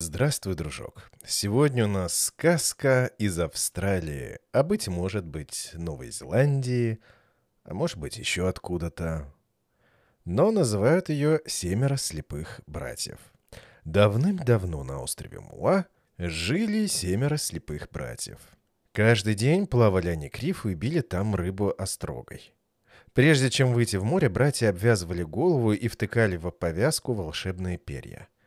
Здравствуй, дружок. Сегодня у нас сказка из Австралии, а быть может быть Новой Зеландии, а может быть еще откуда-то. Но называют ее «Семеро слепых братьев». Давным-давно на острове Муа жили семеро слепых братьев. Каждый день плавали они к рифу и били там рыбу острогой. Прежде чем выйти в море, братья обвязывали голову и втыкали в повязку волшебные перья –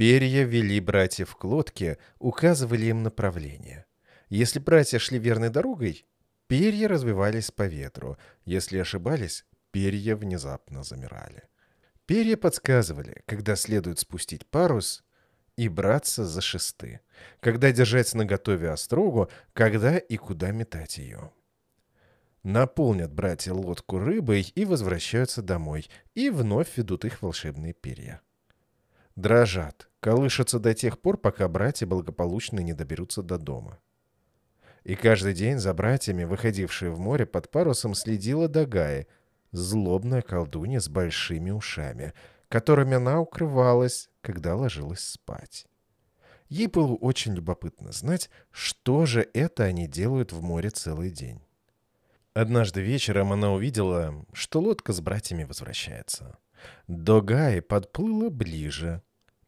Перья вели братьев к лодке, указывали им направление. Если братья шли верной дорогой, перья развивались по ветру. Если ошибались, перья внезапно замирали. Перья подсказывали, когда следует спустить парус и браться за шесты, когда держать наготове острогу, когда и куда метать ее. Наполнят братья лодку рыбой и возвращаются домой, и вновь ведут их волшебные перья дрожат, колышутся до тех пор, пока братья благополучно не доберутся до дома. И каждый день за братьями, выходившие в море под парусом, следила Дагая, злобная колдунья с большими ушами, которыми она укрывалась, когда ложилась спать. Ей было очень любопытно знать, что же это они делают в море целый день. Однажды вечером она увидела, что лодка с братьями возвращается. Догай подплыла ближе,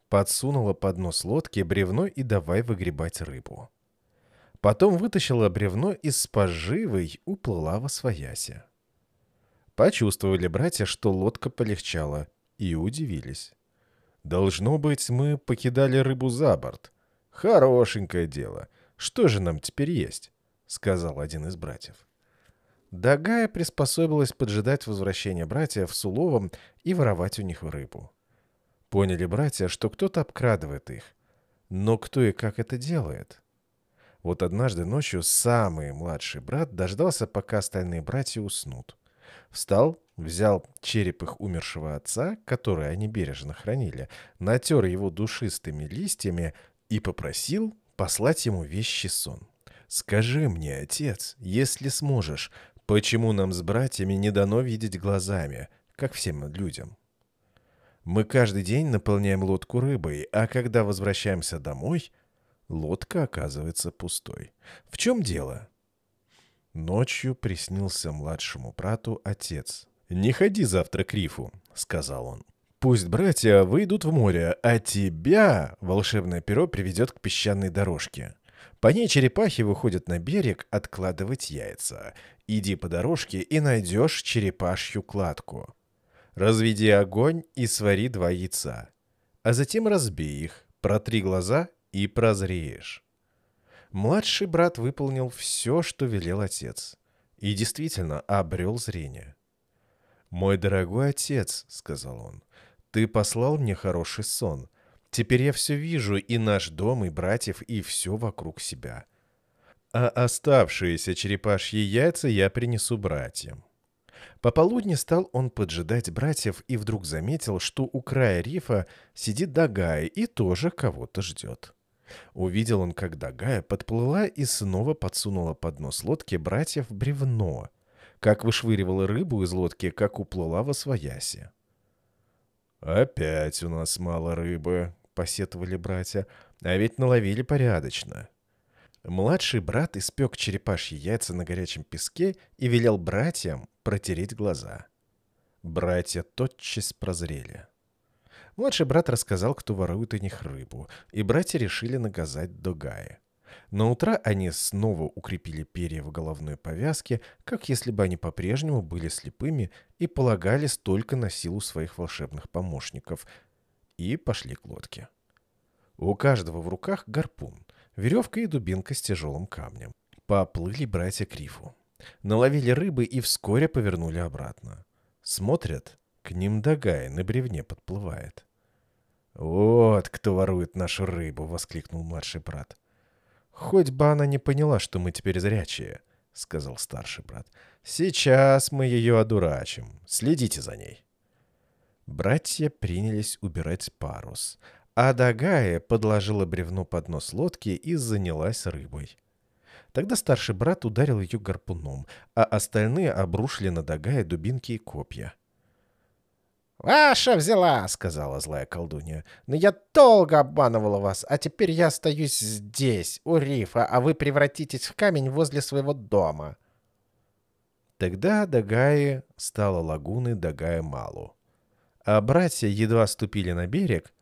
подсунула под нос лодки бревно и давай выгребать рыбу. Потом вытащила бревно из поживой, уплыла во свояси. Почувствовали братья, что лодка полегчала, и удивились. «Должно быть, мы покидали рыбу за борт. Хорошенькое дело. Что же нам теперь есть?» — сказал один из братьев. Дагая приспособилась поджидать возвращения братьев с уловом и воровать у них рыбу. Поняли братья, что кто-то обкрадывает их. Но кто и как это делает? Вот однажды ночью самый младший брат дождался, пока остальные братья уснут. Встал, взял череп их умершего отца, который они бережно хранили, натер его душистыми листьями и попросил послать ему вещий сон. «Скажи мне, отец, если сможешь, Почему нам с братьями не дано видеть глазами, как всем людям? Мы каждый день наполняем лодку рыбой, а когда возвращаемся домой, лодка оказывается пустой. В чем дело? Ночью приснился младшему брату отец. «Не ходи завтра к рифу», — сказал он. «Пусть братья выйдут в море, а тебя волшебное перо приведет к песчаной дорожке». По ней черепахи выходят на берег откладывать яйца. Иди по дорожке и найдешь черепашью кладку. Разведи огонь и свари два яйца. А затем разбей их, протри глаза и прозреешь. Младший брат выполнил все, что велел отец. И действительно обрел зрение. «Мой дорогой отец», — сказал он, — «ты послал мне хороший сон — Теперь я все вижу, и наш дом, и братьев, и все вокруг себя. А оставшиеся черепашьи яйца я принесу братьям. Пополудни стал он поджидать братьев и вдруг заметил, что у края рифа сидит Дагая и тоже кого-то ждет. Увидел он, как Дагая подплыла и снова подсунула под нос лодки братьев бревно, как вышвыривала рыбу из лодки, как уплыла во свояси. «Опять у нас мало рыбы», — посетовали братья, — «а ведь наловили порядочно». Младший брат испек черепашьи яйца на горячем песке и велел братьям протереть глаза. Братья тотчас прозрели. Младший брат рассказал, кто ворует у них рыбу, и братья решили наказать Догая. На утро они снова укрепили перья в головной повязке, как если бы они по-прежнему были слепыми и полагались только на силу своих волшебных помощников, и пошли к лодке. У каждого в руках гарпун, веревка и дубинка с тяжелым камнем. Поплыли братья к рифу. Наловили рыбы и вскоре повернули обратно. Смотрят, к ним Дагай на бревне подплывает. «Вот кто ворует нашу рыбу!» — воскликнул младший брат. «Хоть бы она не поняла, что мы теперь зрячие», — сказал старший брат. «Сейчас мы ее одурачим. Следите за ней». Братья принялись убирать парус, а Дагая подложила бревно под нос лодки и занялась рыбой. Тогда старший брат ударил ее гарпуном, а остальные обрушили на Дагая дубинки и копья. «Ваша взяла!» — сказала злая колдунья. «Но я долго обманывала вас, а теперь я остаюсь здесь, у рифа, а вы превратитесь в камень возле своего дома». Тогда Дагая стала лагуны Дагая Малу а братья едва ступили на берег,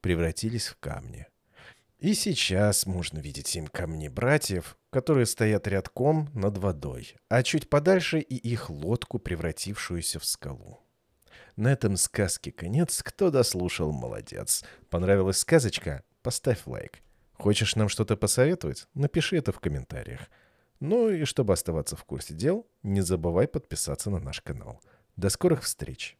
превратились в камни. И сейчас можно видеть им камни братьев, которые стоят рядком над водой, а чуть подальше и их лодку, превратившуюся в скалу. На этом сказке конец. Кто дослушал, молодец. Понравилась сказочка? Поставь лайк. Хочешь нам что-то посоветовать? Напиши это в комментариях. Ну и чтобы оставаться в курсе дел, не забывай подписаться на наш канал. До скорых встреч!